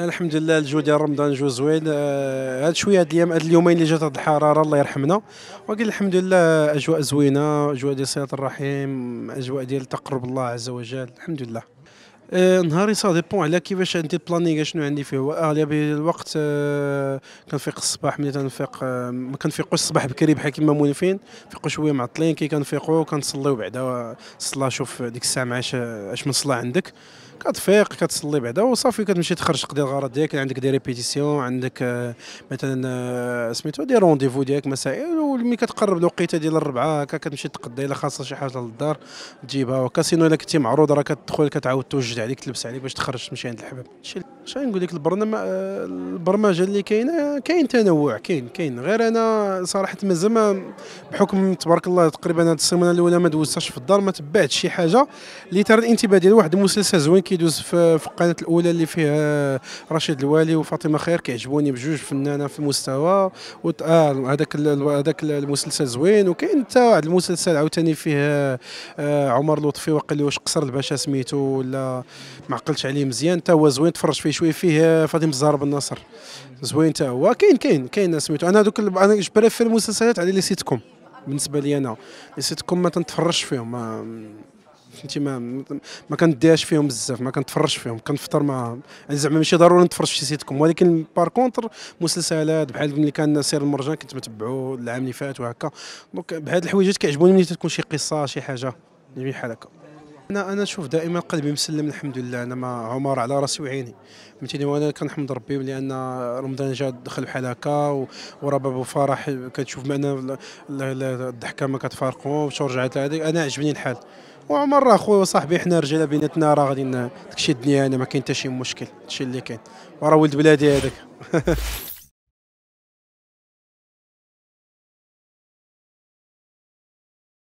الحمد لله الجو ديال رمضان جو زوين آه، هاد شويه هاد الايام هاد اليومين اللي جات هاد الحراره الله يرحمنا وقال الحمد لله اجواء زوينه اجواء ديال صلاه الرحيم اجواء ديال تقرب الله عز وجل الحمد لله آه نهاري سا ديبون على كيفاش انت بلانينغ شنو عندي فيه اغلب آه، الوقت آه كنفيق الصباح ملي تنفيق آه ما كنفيقوش الصباح بكري بحال كيما مولفين نفيقوا شويه معطلين كي كنفيقوا كنصليو بعدا الصلاه شوف ديك الساعه معاش اش من صلاه عندك كتفيق كتصلي بعدا وصافي كتمشي تخرج تقضي الغرض ديالك يعني عندك دي ريبيتيسيون عندك آه، مثلا آه، سميتو دي رونديفو ديالك مسائل وملي كتقرب الوقيته ديال الربعه هكا كتمشي تقضي الا خاصها شي حاجه للدار تجيبها هكا سينو الا كنتي معروض راه كتدخل كتعاود توجد عليك تلبس عليك باش تخرج تمشي عند الحباب اش نقول لك البرنامج آه، البرمجه اللي كاينه كاين تنوع كاين كاين غير انا صراحه مازال بحكم تبارك الله تقريبا هذه السيمانه الاولى ما دوزتهاش في الدار ما تبعتش شي حاجه اللي ترى الانتباه ديال واحد المسلسل زوين كيدوز في, القناه الاولى اللي فيها رشيد الوالي وفاطمه خير كيعجبوني بجوج فنانه في المستوى آه هذاك هذاك المسلسل زوين وكاين حتى واحد المسلسل عاوتاني فيه آه، عمر لطفي وقال واش قصر الباشا سميتو ولا ما عقلتش عليه مزيان حتى هو زوين تفرج فيه شويه فيه آه، فاطمه الزهر بن ناصر زوين حتى هو كاين كاين كاين سميتو انا دوك انا بريفير المسلسلات على لي سيتكم بالنسبه لي انا لي سيتكم ما تنتفرجش فيهم ما فهمتي ما ما كنديهاش فيهم بزاف ما كنتفرجش فيهم كنفطر ما يعني زعما ماشي ضروري نتفرج في شي سيتكم ولكن بار كونتر مسلسلات بحال ملي كان سير المرجان كنت متبعو العام اللي فات وهكا دونك بهاد الحويجات كيعجبوني ملي تكون شي قصه شي حاجه يعني بحال هكا انا انا نشوف دائما قلبي مسلم الحمد لله انا ما عمر على راسي وعيني فهمتيني وانا كنحمد ربي لان رمضان جا دخل بحال هكا ورباب وفرح كتشوف معنا الضحكه ما كتفارقوش ورجعت هذيك انا عجبني الحال وعمر راه خويا وصاحبي حنا رجاله بيناتنا راه غادي داكشي الدنيا انا ما كاين حتى شي مشكل هادشي اللي كاين وراه ولد بلادي هذاك